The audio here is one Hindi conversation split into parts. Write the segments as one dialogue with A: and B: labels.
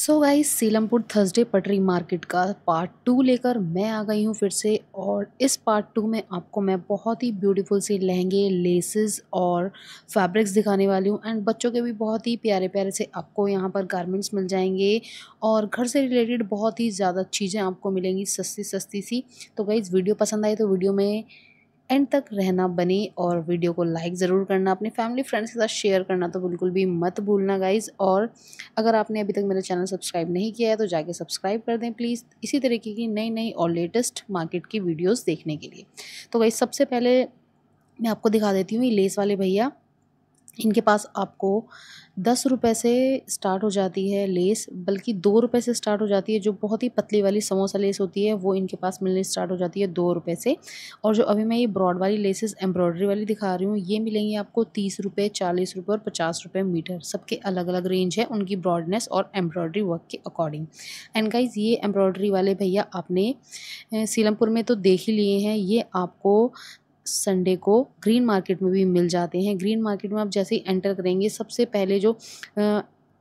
A: सो गाइस सीलमपुर थर्सडे पटरी मार्केट का पार्ट टू लेकर मैं आ गई हूँ फिर से और इस पार्ट टू में आपको मैं बहुत ही ब्यूटीफुल से लहंगे लेसेस और फैब्रिक्स दिखाने वाली हूँ एंड बच्चों के भी बहुत ही प्यारे प्यारे से आपको यहाँ पर गारमेंट्स मिल जाएंगे और घर से रिलेटेड बहुत ही ज़्यादा चीज़ें आपको मिलेंगी सस्ती सस्ती सी तो गाइज़ वीडियो पसंद आई तो वीडियो में एंड तक रहना बने और वीडियो को लाइक ज़रूर करना अपने फैमिली फ्रेंड्स के साथ शेयर करना तो बिल्कुल भी मत भूलना गाइज और अगर आपने अभी तक मेरा चैनल सब्सक्राइब नहीं किया है तो जाके सब्सक्राइब कर दें प्लीज़ इसी तरीके की नई नई और लेटेस्ट मार्केट की वीडियोज़ देखने के लिए तो गाइज सबसे पहले मैं आपको दिखा देती हूँ ये लेस वाले भैया इनके पास आपको दस रुपए से स्टार्ट हो जाती है लेस बल्कि दो रुपए से स्टार्ट हो जाती है जो बहुत ही पतली वाली समोसा लेस होती है वो इनके पास मिलने स्टार्ट हो जाती है दो रुपए से और जो अभी मैं ये ब्रॉड वाली लेसेस एम्ब्रॉयडरी वाली दिखा रही हूँ ये मिलेंगी आपको तीस रुपये चालीस रुपये और पचास रुपये मीटर सबके अलग अलग रेंज है उनकी ब्रॉडनेस और एम्ब्रॉयडरी वर्क के अकॉर्डिंग एंड गाइज ये एम्ब्रॉयडरी वाले भैया आपने सीलमपुर में तो देख ही लिए हैं ये आपको संडे को ग्रीन मार्केट में भी मिल जाते हैं ग्रीन मार्केट में आप जैसे ही एंटर करेंगे सबसे पहले जो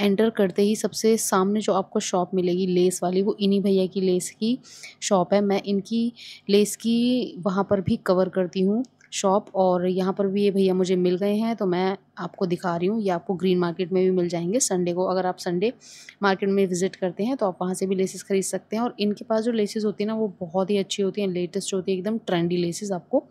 A: एंटर करते ही सबसे सामने जो आपको शॉप मिलेगी लेस वाली वो इन्हीं भैया की लेस की शॉप है मैं इनकी लेस की वहाँ पर भी कवर करती हूँ शॉप और यहाँ पर भी ये भैया मुझे मिल गए हैं तो मैं आपको दिखा रही हूँ ये आपको ग्रीन मार्केट में भी मिल जाएंगे संडे को अगर आप संडे मार्केट में विजिट करते हैं तो आप वहाँ से भी लेसेस खरीद सकते हैं और इनके पास जो लेसेस होती है ना वो बहुत ही अच्छी होती हैं लेटेस्ट होती है एकदम ट्रेंडी लेसेस आपको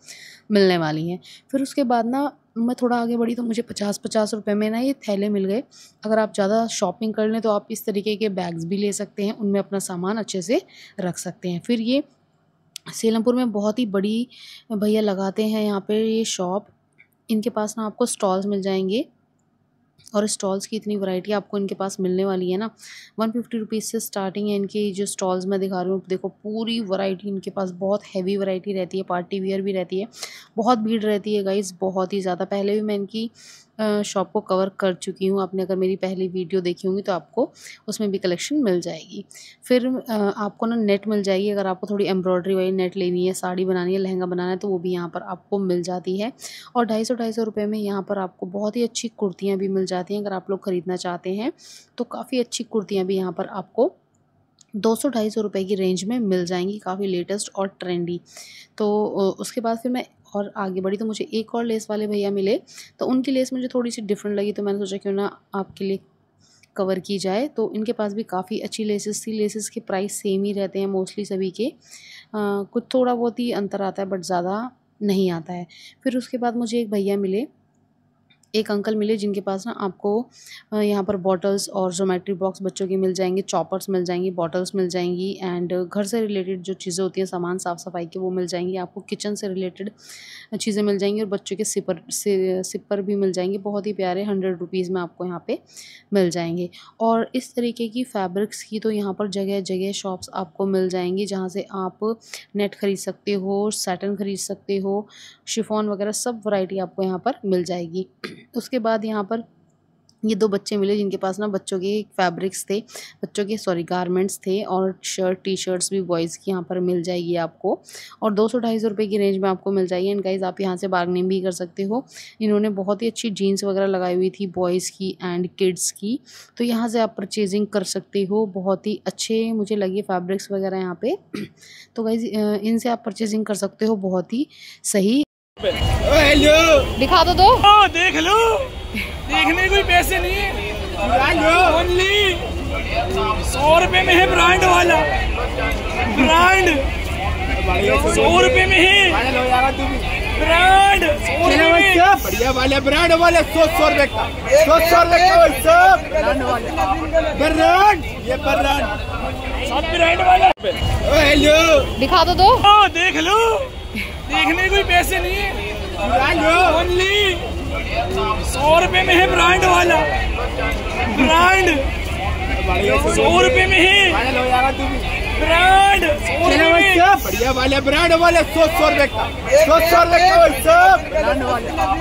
A: मिलने वाली हैं फिर उसके बाद ना मैं थोड़ा आगे बढ़ी तो मुझे पचास पचास रुपये में ना ये थैले मिल गए अगर आप ज़्यादा शॉपिंग कर लें तो आप इस तरीके के बैग्स भी ले सकते हैं उनमें अपना सामान अच्छे से रख सकते हैं फिर ये सेलमपुर में बहुत ही बड़ी भैया लगाते हैं यहाँ पे ये शॉप इनके पास ना आपको स्टॉल्स मिल जाएंगे और स्टॉल्स की इतनी वैरायटी आपको इनके पास मिलने वाली है ना वन फिफ्टी रुपीज़ से स्टार्टिंग है इनकी जो स्टॉल्स मैं दिखा रही हूँ देखो पूरी वैरायटी इनके पास बहुत हैवी वैरायटी रहती है पार्टी वियर भी रहती है बहुत भीड़ रहती है गाइज़ बहुत ही ज़्यादा पहले भी मैं इनकी शॉप को कवर कर चुकी हूँ आपने अगर मेरी पहली वीडियो देखी होंगी तो आपको उसमें भी कलेक्शन मिल जाएगी फिर आपको ना नेट मिल जाएगी अगर आपको थोड़ी एम्ब्रॉयडरी वाली नेट लेनी है साड़ी बनानी है लहंगा बनाना है तो वो भी यहाँ पर आपको मिल जाती है और ढाई सौ ढाई सौ रुपये में यहाँ पर आपको बहुत ही अच्छी कुर्तियाँ भी मिल जाती हैं अगर आप लोग ख़रीदना चाहते हैं तो काफ़ी अच्छी कुर्तियाँ भी यहाँ पर आपको दो सौ ढाई सौ रुपये की रेंज में मिल जाएंगी काफ़ी लेटेस्ट और ट्रेंडी तो उसके बाद फिर मैं और आगे बढ़ी तो मुझे एक और लेस वाले भैया मिले तो उनकी लेस मुझे थोड़ी सी डिफरेंट लगी तो मैंने सोचा क्यों ना आपके लिए कवर की जाए तो इनके पास भी काफ़ी अच्छी लेसेस थी लेसेस के प्राइस सेम ही रहते हैं मोस्टली सभी के आ, कुछ थोड़ा बहुत ही अंतर आता है बट ज़्यादा नहीं आता है फिर उसके बाद मुझे एक भैया मिले एक अंकल मिले जिनके पास ना आपको यहाँ पर बॉटल्स और जोमेट्री बॉक्स बच्चों की मिल जाएंगे चॉपर्स मिल जाएंगी बॉटल्स मिल जाएंगी एंड घर से रिलेटेड जो चीज़ें होती हैं सामान साफ़ सफाई के वो मिल जाएंगी आपको किचन से रिलेटेड चीज़ें मिल जाएंगी और बच्चों के सिपर सिपर भी मिल जाएंगे बहुत ही प्यारे हंड्रेड रुपीज़ में आपको यहाँ पर मिल जाएंगे और इस तरीके की फैब्रिक्स की तो यहाँ पर जगह जगह शॉप्स आपको मिल जाएंगी जहाँ से आप नेट ख़रीद सकते हो सैटन ख़रीद सकते हो शिफॉन वगैरह सब वैरायटी आपको यहाँ पर मिल जाएगी उसके बाद यहाँ पर ये दो बच्चे मिले जिनके पास ना बच्चों के फैब्रिक्स थे बच्चों के सॉरी गारमेंट्स थे और शर्ट टी शर्ट्स भी बॉयज़ की यहाँ पर मिल जाएगी आपको और दो सौ ढाई सौ रुपये की रेंज में आपको मिल जाएगी एंड गाइज आप यहाँ से बार्गनिंग भी कर सकते हो इन्होंने बहुत ही अच्छी जीन्स वगैरह लगाई हुई थी बॉयज़ की एंड किड्स की तो यहाँ से आप परचेजिंग कर सकते हो बहुत ही अच्छे मुझे लगे फैब्रिक्स वगैरह यहाँ पे तो गाइज इनसे आप परचेजिंग कर सकते हो बहुत ही सही दिखा तो दो दो देख लो देखने कोई पैसे नहीं है ओनली सौ रुपए में है ब्रांड वाला ब्रांड सौ रुपए में है ब्रांड बढ़िया वाले ब्रांड वाले सौ सौ रुपए का सौ सौ रुपए का भाई सब ब्रांड ये ब्रांड सब ब्रांड वाले हेलो दिखा तो दो दो हाँ, देख लो देखने कोई पैसे नहीं है ओनली सौ रुपए में है ब्रांड वाला ब्रांड सौ रुपए में है ब्रांड बढ़िया वाले ब्रांड वाले सौ सौ रुपए का सौ सौ रुपए का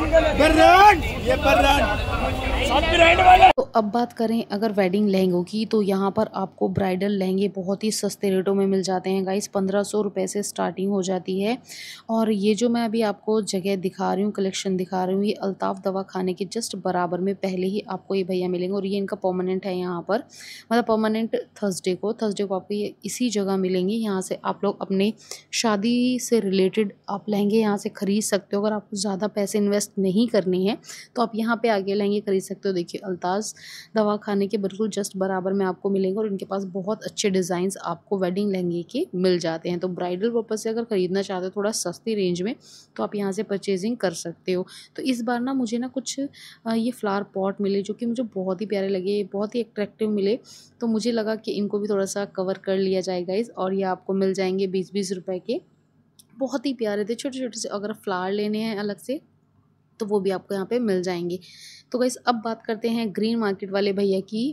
A: ब्रांड ये ब्रांड तो अब बात करें अगर वेडिंग लहंगों की तो यहाँ पर आपको ब्राइडल लहंगे बहुत ही सस्ते रेटों में मिल जाते हैं गाइस पंद्रह सौ रुपये से स्टार्टिंग हो जाती है और ये जो मैं अभी आपको जगह दिखा रही हूँ कलेक्शन दिखा रही हूँ ये अल्ताफ दवा खाने के जस्ट बराबर में पहले ही आपको ये भैया मिलेंगे और ये इनका परमानेंट है यहाँ पर मतलब परमानेंट थर्सडे को थर्सडे को आपको ये इसी जगह मिलेंगी यहाँ से आप लोग अपने शादी से रिलेटेड आप लहंगे यहाँ से ख़रीद सकते हो अगर आपको ज़्यादा पैसे इन्वेस्ट नहीं करने हैं तो आप यहाँ पर आगे लहंगे खरीद सकते सकते हो देखिए अल्ताज दवा खाने के बिल्कुल जस्ट बराबर में आपको मिलेंगे और इनके पास बहुत अच्छे डिज़ाइन आपको वेडिंग लहंगे के मिल जाते हैं तो ब्राइडल पर्पज़ से अगर ख़रीदना चाहते हो थोड़ा सस्ती रेंज में तो आप यहाँ से परचेजिंग कर सकते हो तो इस बार ना मुझे ना कुछ ये फ्लावर पॉट मिले जो कि मुझे बहुत ही प्यारे लगे बहुत ही अट्रैक्टिव मिले तो मुझे लगा कि इनको भी थोड़ा सा कवर कर लिया जाएगा इस और ये आपको मिल जाएंगे बीस बीस रुपए के बहुत ही प्यारे थे छोटे छोटे से अगर फ्लावर लेने हैं अलग से तो वो भी आपको यहाँ पे मिल जाएंगे तो गैस अब बात करते हैं ग्रीन मार्केट वाले भैया की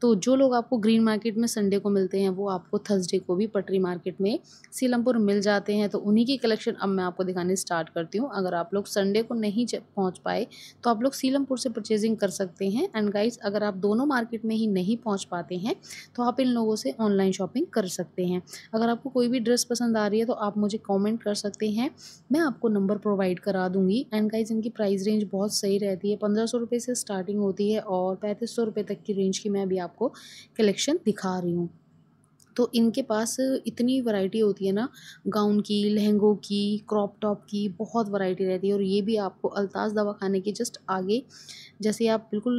A: तो जो लोग आपको ग्रीन मार्केट में संडे को मिलते हैं वो आपको थर्सडे को भी पटरी मार्केट में सीलमपुर मिल जाते हैं तो उन्हीं की कलेक्शन अब मैं आपको दिखाने स्टार्ट करती हूँ अगर आप लोग संडे को नहीं पहुँच पाए तो आप लोग सीलमपुर से परचेजिंग कर सकते हैं एंड गाइज अगर आप दोनों मार्केट में ही नहीं पहुँच पाते हैं तो आप इन लोगों से ऑनलाइन शॉपिंग कर सकते हैं अगर आपको कोई भी ड्रेस पसंद आ रही है तो आप मुझे कॉमेंट कर सकते हैं मैं आपको नंबर प्रोवाइड करा दूँगी एंड गाइज इनकी प्राइस रेंज बहुत सही रहती है पंद्रह सौ रुपये से स्टार्टिंग होती है और पैंतीस सौ रुपये तक की रेंज की मैं अभी आपको कलेक्शन दिखा रही हूँ तो इनके पास इतनी वैरायटी होती है ना गाउन की लहंगों की क्रॉप टॉप की बहुत वैरायटी रहती है और ये भी आपको अल्ताज दवा खाने के जस्ट आगे जैसे आप बिल्कुल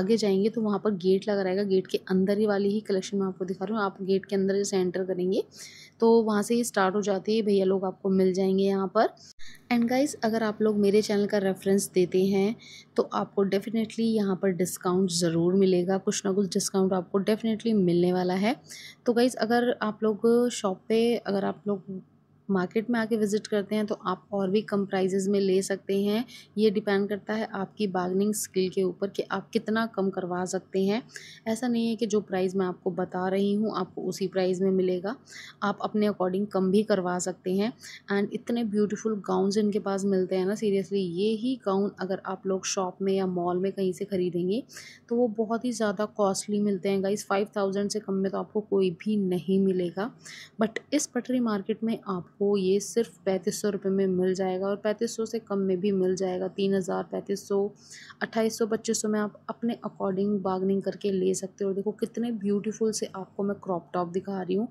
A: आगे जाएंगे तो वहाँ पर गेट लगा रहेगा गेट के अंदर ही वाली ही कलेक्शन मैं आपको दिखा रही हूँ आप गेट के अंदर जैसे एंटर करेंगे तो वहाँ से ही स्टार्ट हो जाती है भैया लोग आपको मिल जाएंगे यहाँ पर एंड गाइस अगर आप लोग मेरे चैनल का रेफरेंस देते हैं तो आपको डेफ़िनेटली यहाँ पर डिस्काउंट ज़रूर मिलेगा कुछ ना कुछ डिस्काउंट आपको डेफ़िनेटली मिलने वाला है तो गाइस अगर आप लोग शॉप पे अगर आप लोग मार्केट में आके विज़िट करते हैं तो आप और भी कम प्राइजेज़ में ले सकते हैं ये डिपेंड करता है आपकी बार्गनिंग स्किल के ऊपर कि आप कितना कम करवा सकते हैं ऐसा नहीं है कि जो प्राइस मैं आपको बता रही हूँ आपको उसी प्राइस में मिलेगा आप अपने अकॉर्डिंग कम भी करवा सकते हैं एंड इतने ब्यूटीफुल गाउन इनके पास मिलते हैं ना सीरियसली ये ही गाउन अगर आप लोग शॉप में या मॉल में कहीं से ख़रीदेंगे तो वो बहुत ही ज़्यादा कॉस्टली मिलते हैं गाइस फाइव थाउजेंड से कम में तो आपको कोई भी नहीं मिलेगा बट इस पटरी मार्केट में आप आपको ये सिर्फ पैंतीस सौ रुपये में मिल जाएगा और पैंतीस सौ से कम में भी मिल जाएगा तीन हज़ार पैंतीस सौ अट्ठाईस सौ पच्चीस सौ में आप अपने अकॉर्डिंग बार्गनिंग करके ले सकते हो देखो कितने ब्यूटीफुल से आपको मैं क्रॉप टॉप दिखा रही हूँ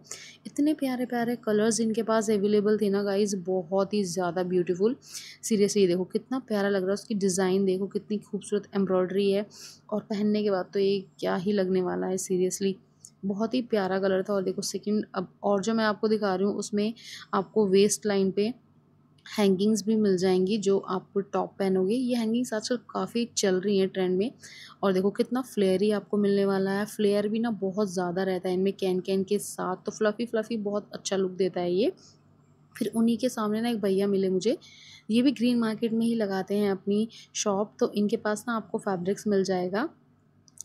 A: इतने प्यारे प्यारे कलर्स इनके पास अवेलेबल थे ना गाइज बहुत ही ज़्यादा ब्यूटीफुल सीरियसली देखो कितना प्यारा लग रहा है उसकी डिज़ाइन देखो कितनी खूबसूरत एम्ब्रॉयडरी है और पहनने के बाद तो ये क्या ही लगने वाला है सीरियसली बहुत ही प्यारा कलर था और देखो सेकंड अब और जो मैं आपको दिखा रही हूँ उसमें आपको वेस्ट लाइन पे हैंगिंग्स भी मिल जाएंगी जो आप टॉप पहनोगे ये हैंगिंग्स आजकल काफ़ी चल रही हैं ट्रेंड में और देखो कितना फ्लेयर ही आपको मिलने वाला है फ्लेयर भी ना बहुत ज़्यादा रहता है इनमें कैन कैन के साथ तो फ्लफ़ी फ्लफ़ी बहुत अच्छा लुक देता है ये फिर उन्हीं के सामने ना एक भैया मिले मुझे ये भी ग्रीन मार्केट में ही लगाते हैं अपनी शॉप तो इनके पास ना आपको फैब्रिक्स मिल जाएगा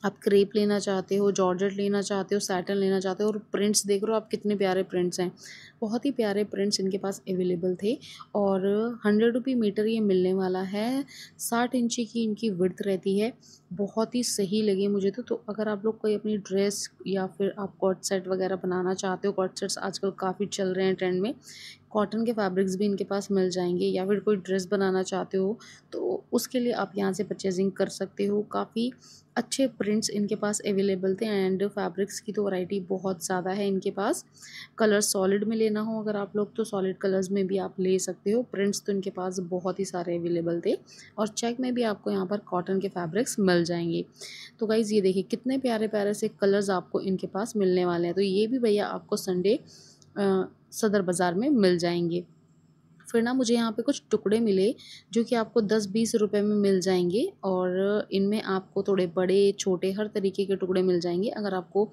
A: आप क्रेप लेना चाहते हो जॉर्जेट लेना चाहते हो सैटन लेना चाहते हो और प्रिंट्स देख रहे हो आप कितने प्यारे प्रिंट्स हैं बहुत ही प्यारे प्रिंट्स इनके पास अवेलेबल थे और हंड्रेड रुपी मीटर ये मिलने वाला है साठ इंची की इनकी विर्थ रहती है बहुत ही सही लगे मुझे तो तो अगर आप लोग कोई अपनी ड्रेस या फिर आप कॉट सेट वगैरह बनाना चाहते हो कॉट सेट्स आजकल काफ़ी चल रहे हैं ट्रेंड में कॉटन के फैब्रिक्स भी इनके पास मिल जाएंगे या फिर कोई ड्रेस बनाना चाहते हो तो उसके लिए आप यहाँ से परचेजिंग कर सकते हो काफ़ी अच्छे प्रिंट्स इनके पास अवेलेबल थे एंड फैब्रिक्स की तो वैरायटी बहुत ज़्यादा है इनके पास कलर सॉलिड में लेना हो अगर आप लोग तो सॉलिड कलर्स में भी आप ले सकते हो प्रिंट्स तो इनके पास बहुत ही सारे अवेलेबल थे और चेक में भी आपको यहाँ पर कॉटन के फैब्रिक्स मिल जाएंगे तो गाइज़ ये देखिए कितने प्यारे प्यारे से कलर्स आपको इनके पास मिलने वाले हैं तो ये भी भैया आपको संडे सदर बाज़ार में मिल जाएंगे फिर ना मुझे यहाँ पे कुछ टुकड़े मिले जो कि आपको दस बीस रुपए में मिल जाएंगे और इनमें आपको थोड़े बड़े छोटे हर तरीके के टुकड़े मिल जाएंगे अगर आपको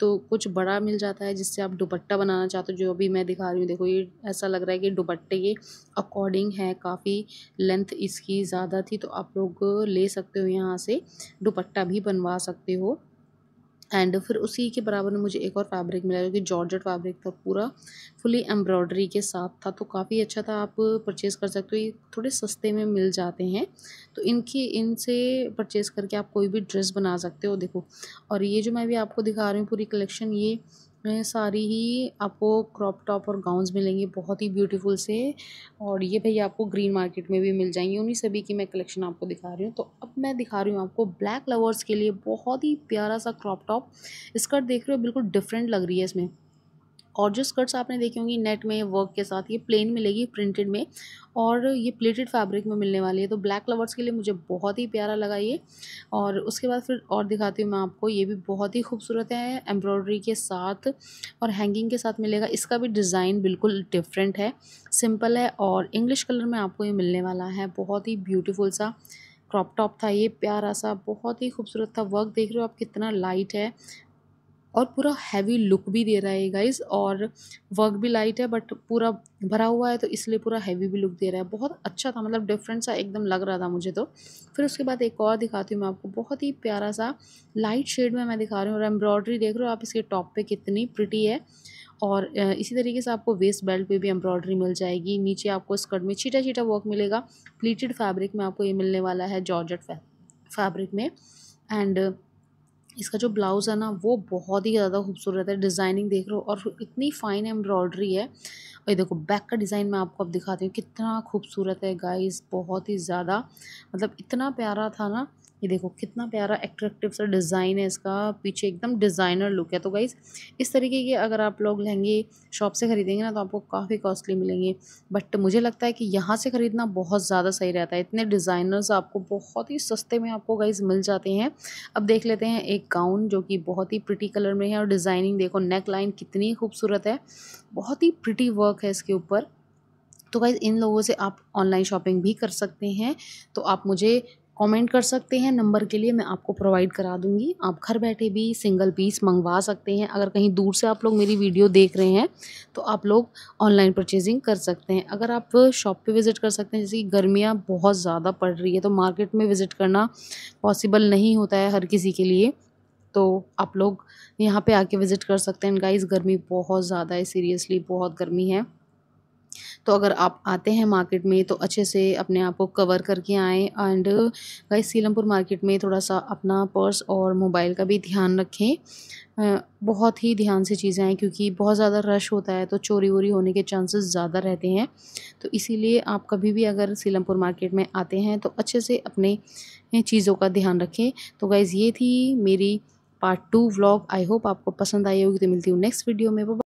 A: तो कुछ बड़ा मिल जाता है जिससे आप दुपट्टा बनाना चाहते हो जो अभी मैं दिखा रही हूँ देखो ये ऐसा लग रहा है कि दुपट्टे के अकॉर्डिंग है काफ़ी लेंथ इसकी ज़्यादा थी तो आप लोग ले सकते हो यहाँ से दुपट्टा भी बनवा सकते हो एंड फिर उसी के बराबर में मुझे एक और फैब्रिक मिला जो कि जॉर्जेट फैब्रिक था पूरा फुली एम्ब्रॉयडरी के साथ था तो काफ़ी अच्छा था आप परचेज़ कर सकते हो ये थोड़े सस्ते में मिल जाते हैं तो इनकी इनसे परचेज़ करके आप कोई भी ड्रेस बना सकते हो देखो और ये जो मैं भी आपको दिखा रही हूँ पूरी कलेक्शन ये में सारी ही आपको क्रॉप टॉप और गाउन्स मिलेंगे बहुत ही ब्यूटीफुल से और ये भैया आपको ग्रीन मार्केट में भी मिल जाएंगे उन्हीं सभी की मैं कलेक्शन आपको दिखा रही हूँ तो अब मैं दिखा रही हूँ आपको ब्लैक लवर्स के लिए बहुत ही प्यारा सा क्रॉप टॉप स्कर्ट देख रहे हो बिल्कुल डिफरेंट लग रही है इसमें और जो स्कर्ट्स आपने देखी होंगी नेट में वर्क के साथ ये प्लेन मिलेगी प्रिंटेड में और ये प्लेटेड फैब्रिक में मिलने वाली है तो ब्लैक लवर्स के लिए मुझे बहुत ही प्यारा लगा ये और उसके बाद फिर और दिखाती हूँ मैं आपको ये भी बहुत ही खूबसूरत है एम्ब्रॉयडरी के साथ और हैंगिंग के साथ मिलेगा इसका भी डिज़ाइन बिल्कुल डिफरेंट है सिंपल है और इंग्लिश कलर में आपको ये मिलने वाला है बहुत ही ब्यूटीफुल सा क्रॉप टॉप था ये प्यारा सा बहुत ही खूबसूरत था वर्क देख रहे हो आप कितना लाइट है और पूरा हैवी लुक भी दे रहा है गाइज और वर्क भी लाइट है बट पूरा भरा हुआ है तो इसलिए पूरा हैवी भी लुक दे रहा है बहुत अच्छा था मतलब डिफरेंट सा एकदम लग रहा था मुझे तो फिर उसके बाद एक और दिखाती हूँ मैं आपको बहुत ही प्यारा सा लाइट शेड में मैं दिखा रही हूँ और एम्ब्रॉयडरी देख रहे हो आप इसके टॉप पर कितनी प्रिटी है और इसी तरीके से आपको वेस्ट बेल्ट पे भी एम्ब्रॉयडरी मिल जाएगी नीचे आपको स्कर्ट में छीटा छीटा वर्क मिलेगा प्लीटेड फैब्रिक में आपको ये मिलने वाला है जॉर्जेट फैब्रिक में एंड इसका जो ब्लाउज़ है ना वो बहुत ही ज़्यादा खूबसूरत है डिज़ाइनिंग देख रहे हो और इतनी फाइन एम्ब्रॉयडरी है और ये देखो बैक का डिज़ाइन मैं आपको अब दिखाती हूँ कितना खूबसूरत है गाइस बहुत ही ज़्यादा मतलब इतना प्यारा था ना ये देखो कितना प्यारा एट्रेक्टिव सा डिज़ाइन है इसका पीछे एकदम डिज़ाइनर लुक है तो गाइज़ इस तरीके के अगर आप लोग लहंगे शॉप से ख़रीदेंगे ना तो आपको काफ़ी कॉस्टली मिलेंगे बट मुझे लगता है कि यहाँ से ख़रीदना बहुत ज़्यादा सही रहता है इतने डिज़ाइनर्स आपको बहुत ही सस्ते में आपको गाइज़ मिल जाते हैं अब देख लेते हैं एक गाउन जो कि बहुत ही प्रिटी कलर में है और डिज़ाइनिंग देखो नेक लाइन कितनी खूबसूरत है बहुत ही प्रिटी वर्क है इसके ऊपर तो गाइज़ इन लोगों से आप ऑनलाइन शॉपिंग भी कर सकते हैं तो आप मुझे कमेंट कर सकते हैं नंबर के लिए मैं आपको प्रोवाइड करा दूंगी आप घर बैठे भी सिंगल पीस मंगवा सकते हैं अगर कहीं दूर से आप लोग मेरी वीडियो देख रहे हैं तो आप लोग ऑनलाइन परचेजिंग कर सकते हैं अगर आप शॉप पे विज़िट कर सकते हैं जैसे कि गर्मियाँ बहुत ज़्यादा पड़ रही है तो मार्केट में विज़िट करना पॉसिबल नहीं होता है हर किसी के लिए तो आप लोग यहाँ पर आके विज़िट कर सकते हैं गाइज़ गर्मी बहुत ज़्यादा है सीरियसली बहुत गर्मी है तो अगर आप आते हैं मार्केट में तो अच्छे से अपने आप को कवर करके आएँ एंड गाइस सीलमपुर मार्केट में थोड़ा सा अपना पर्स और मोबाइल का भी ध्यान रखें बहुत ही ध्यान से चीज़ें आएँ क्योंकि बहुत ज़्यादा रश होता है तो चोरी वोरी होने के चांसेस ज़्यादा रहते हैं तो इसीलिए आप कभी भी अगर सीलमपुर मार्केट में आते हैं तो अच्छे से अपने चीज़ों का ध्यान रखें तो गाइज़ ये थी मेरी part two vlog I hope आपको पसंद आई होगी तो मिलती हूँ नेक्स्ट वीडियो में